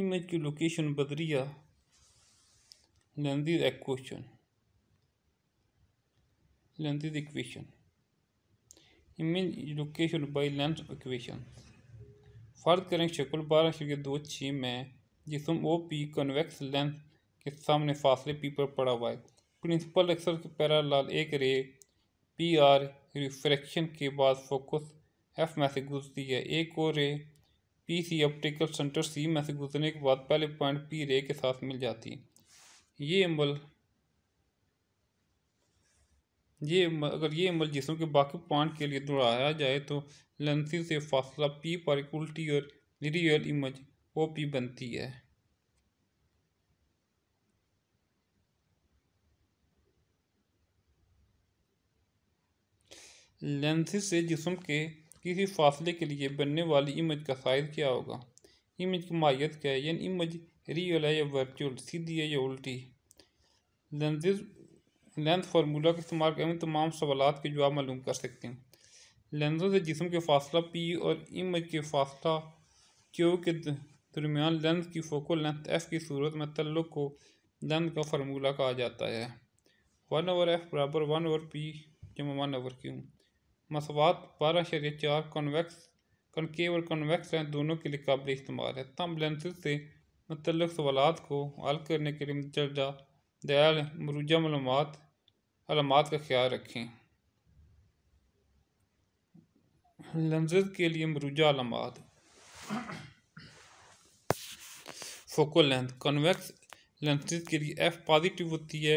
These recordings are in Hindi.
image की location Badriya Landy's equation Landy's equation image location by length equation फर्द करें शक्ल बारह शक्ल दो छः में जिसम ओ पी कन्वेक्स लेंथ के सामने फासले पी पर पड़ा हुआ है प्रिंसिपल एक्सर के पैरालाल एक रे पी आर रिफ्रैक्शन के बाद फोकस एफ में से गुजरती है एक और ray P C optical centre C में से गुजरने के बाद पहले पॉइंट पी रे के साथ मिल जाती है ये एम्बल ये अगर ये एम्बल जिसम के बाकी पॉइंट के लिए दोहराया जाए तो लेंसी से फासला पी पर एक उल्टी और रियल इमेज ओ पी बनती है लेंसिस से जिसम के किसी फासले के लिए बनने वाली इमेज का साइज़ क्या होगा इमेज की माहियत क्या है यानी इमेज रियल है या वर्चुअल सीधी है या उल्टी लेंजेज लेंथ फार्मूला का इस्तेमाल कर तमाम सवाल के जवाब मालूम कर सकते हैं लेंजों से जिसम के फासला पी और इमेज के फासला क्यू के दरमियान लेंस की फोकल लेंथ एफ़ की सूरत में तल्लुक को लेंथ का फार्मूला कहा जाता है वन ओवर एफ बराबर वन ओवर पी जमा वन ओवर क्यू मसवात बारह शरीय चार कॉन्वैक्स कनकेव और कॉन्वेक्स लेंस दोनों के लिए काबिल इस्तेमाल है तमाम लेंसेज से मतलब सवाल को हल करने के लिए दर्जा दयाल मरूजा मलूम अलामत का ख्याल रखें लेंसेज के लिए मरूजा अलामत फोकल लेंथ कन्वैक्स लेंसेज के लिए एफ पॉजिटिव होती है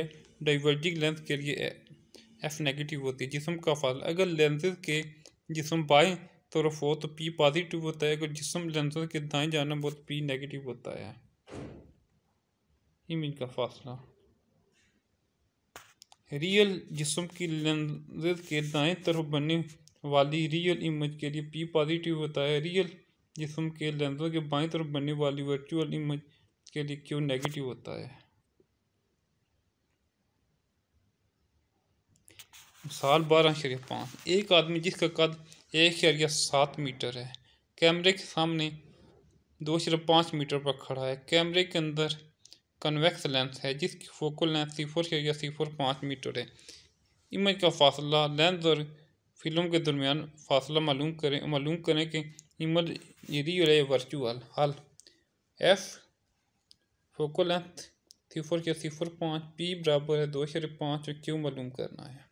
डाइवर्जिंग लेंथ के लिए एफ नेगेटिव होती है जिसम का फल अगर लेंसेज के जिसम बाएँ तरफ हो तो पी पॉजिटिव होता है अगर जिसम लेंसेज के दाएँ जानब हो तो पी नेगेटिव होता है इमेज का फासला रियल जिसम की लेंसेज के दाएँ तरफ बनने वाली रियल इमेज के लिए पी पॉजिटिव होता है रियल जिसम के लेंसों के बाएँ तरफ बनने वाली वर्चुअल इमेज के लिए क्यों नेगेटिव होता है साल बारह शरिया पाँच एक आदमी जिसका कद एक शरिया सात मीटर है कैमरे के सामने दो शरिया पाँच मीटर पर खड़ा है कैमरे के अंदर कन्वेक्स लेंस है जिसकी फोकल लेंथ सिफर शरिया सिफर पाँच मीटर है इमेज का फासला लेंस और फिल्म के दरमियान फासला मालूम करें मालूम करें कि इमेज यदि वर्चुअल हल एफ फोकल लेंथ सिफर शरिया सिफर पाँच पी बराबर है दो शरिया पाँच और क्यों मालूम करना है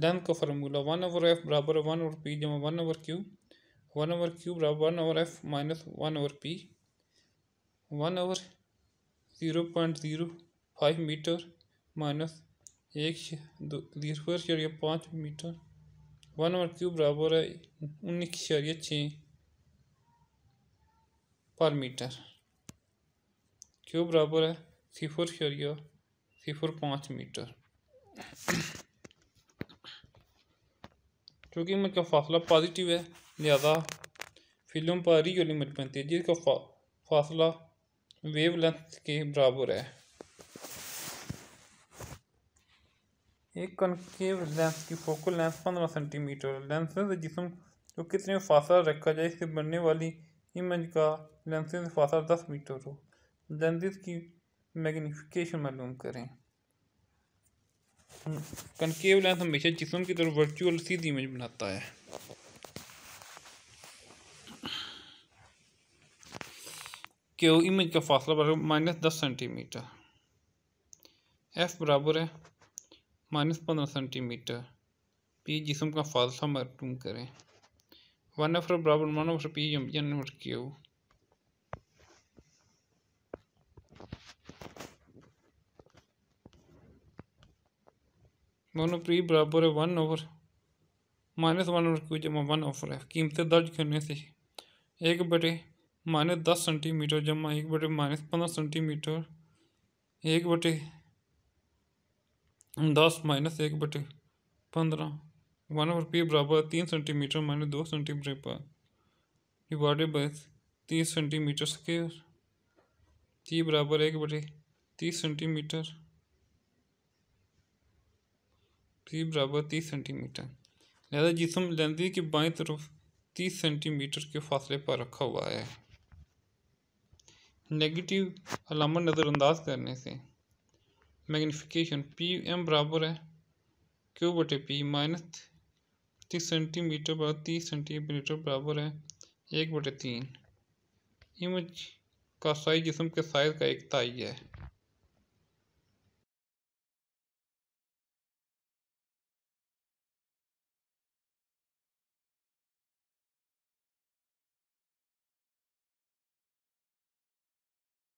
डन का फार्मूला वन ओवर एफ बराबर वन ओवर पी जमा one over Q one over Q बराबर one over F minus one over P one over zero point zero five metre minus एक जीरो पाँच मीटर वन ओवर क्यू बराबर है उन्नीस शरिया छः पर मीटर क्यू बराबर है सिफर शरिया सिफर पाँच मीटर चूँकि का फासला पॉजिटिव है लिहाजा फिल्म पर रियो लिमिट बनती है जिसका फा, फासला वेव लेंथ के बराबर है एक कनकेव लेंस की फोकल लेंस पंद्रह सेंटीमीटर लेंसेज जिसम को कितने फासला रखा जाए इससे बनने वाली इमेज का लेंस फासला दस मीटर हो लेंस की मैग्नीफिकेशन मालूम करें कनकेव लेंस हमेशा जिसम की तरफ वर्चुअल सीधी इमेज बनाता है क्यों इमेज का फासला बराबर माइनस दस सेंटीमीटर एफ बराबर है माइनस पंद्रह सेंटीमीटर पी जिसम का फासला मरतूम करें वन एफ बराबर one F P M N Q दोनों प्री बराबर है one over minus one over Q जमा वन ओवर एफ कीमतें दर्ज करने से एक बटे माइनस दस सेंटीमीटर जमा एक बटे माइनस पंद्रह सेंटीमीटर एक बटे दस माइनस एक बटे पंद्रह वन ओवर पी बराबर तीन सेंटीमीटर माइनस दो सेंटीमीटर डिवाइडेड बाय तीस सेंटीमीटर स्केयर पी बराबर एक बटे तीस सेंटीमीटर थ्री बराबर तीस सेंटीमीटर लिहाजा जिसम लेंदी की बाई तरफ तीस सेंटीमीटर के फासले पर रखा हुआ है नेगेटिव अलामत नज़रअंदाज करने से मैग्नीफिकेशन पी एम बराबर है क्यू बटे पी माइनस तीस सेंटीमीटर बराबर तीस सेंटीमीटर बराबर है एक बटे तीन इमेज का साइज जिसम के साइज का एक ताई है